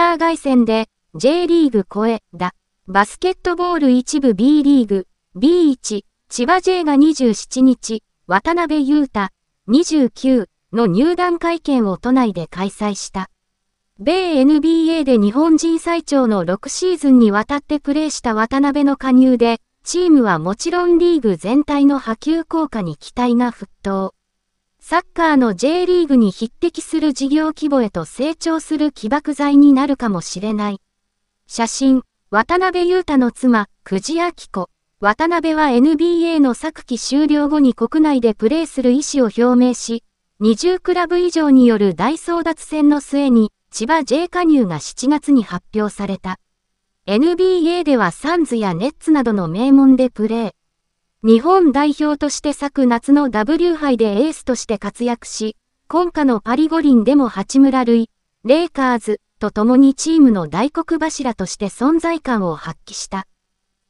ター外線で J リーグ超えだ。バスケットボール一部 B リーグ B1 千葉 J が27日渡辺裕太29の入団会見を都内で開催した。米 NBA で日本人最長の6シーズンにわたってプレーした渡辺の加入で、チームはもちろんリーグ全体の波及効果に期待が沸騰。サッカーの J リーグに匹敵する事業規模へと成長する起爆剤になるかもしれない。写真、渡辺裕太の妻、久慈明子。渡辺は NBA の昨季終了後に国内でプレーする意思を表明し、20クラブ以上による大争奪戦の末に、千葉 J 加入が7月に発表された。NBA ではサンズやネッツなどの名門でプレー。日本代表として昨夏の W 杯でエースとして活躍し、今夏のパリ五輪でも八村塁、レイカーズと共にチームの大黒柱として存在感を発揮した。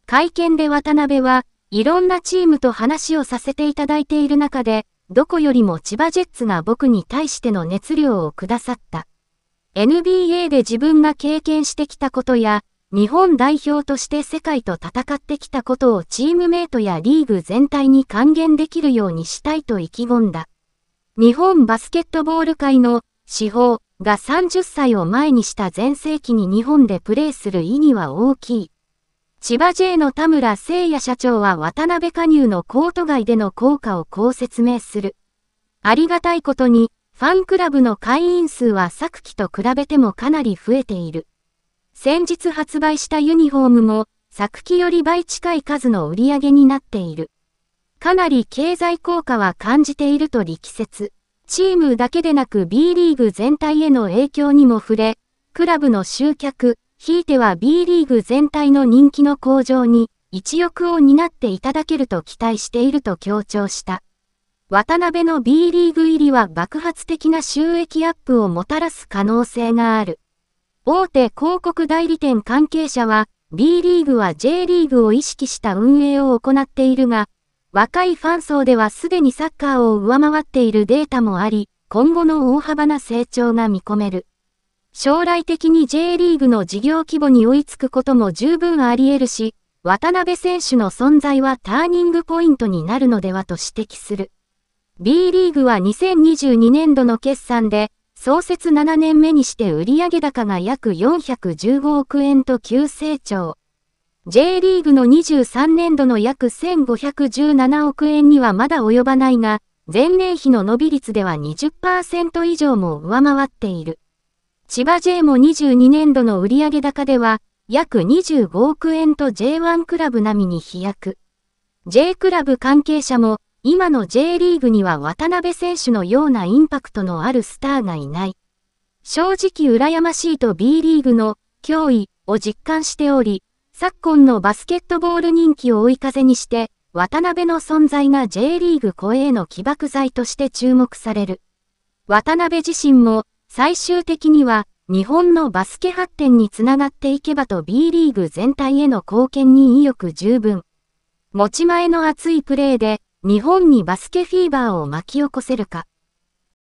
会見で渡辺は、いろんなチームと話をさせていただいている中で、どこよりも千葉ジェッツが僕に対しての熱量をくださった。NBA で自分が経験してきたことや、日本代表として世界と戦ってきたことをチームメイトやリーグ全体に還元できるようにしたいと意気込んだ。日本バスケットボール界の司法が30歳を前にした全盛期に日本でプレーする意義は大きい。千葉 J の田村誠也社長は渡辺加入のコート外での効果をこう説明する。ありがたいことに、ファンクラブの会員数は昨期と比べてもかなり増えている。先日発売したユニフォームも、昨季より倍近い数の売り上げになっている。かなり経済効果は感じていると力説。チームだけでなく B リーグ全体への影響にも触れ、クラブの集客、ひいては B リーグ全体の人気の向上に一翼を担っていただけると期待していると強調した。渡辺の B リーグ入りは爆発的な収益アップをもたらす可能性がある。大手広告代理店関係者は、B リーグは J リーグを意識した運営を行っているが、若いファン層ではすでにサッカーを上回っているデータもあり、今後の大幅な成長が見込める。将来的に J リーグの事業規模に追いつくことも十分あり得るし、渡辺選手の存在はターニングポイントになるのではと指摘する。B リーグは2022年度の決算で、創設7年目にして売上高が約415億円と急成長。J リーグの23年度の約1517億円にはまだ及ばないが、前年比の伸び率では20%以上も上回っている。千葉 J も22年度の売上高では、約25億円と J1 クラブ並みに飛躍。J クラブ関係者も、今の J リーグには渡辺選手のようなインパクトのあるスターがいない。正直羨ましいと B リーグの脅威を実感しており、昨今のバスケットボール人気を追い風にして、渡辺の存在が J リーグ超えの起爆剤として注目される。渡辺自身も最終的には日本のバスケ発展につながっていけばと B リーグ全体への貢献に意欲十分。持ち前の熱いプレーで日本にバスケフィーバーを巻き起こせるか。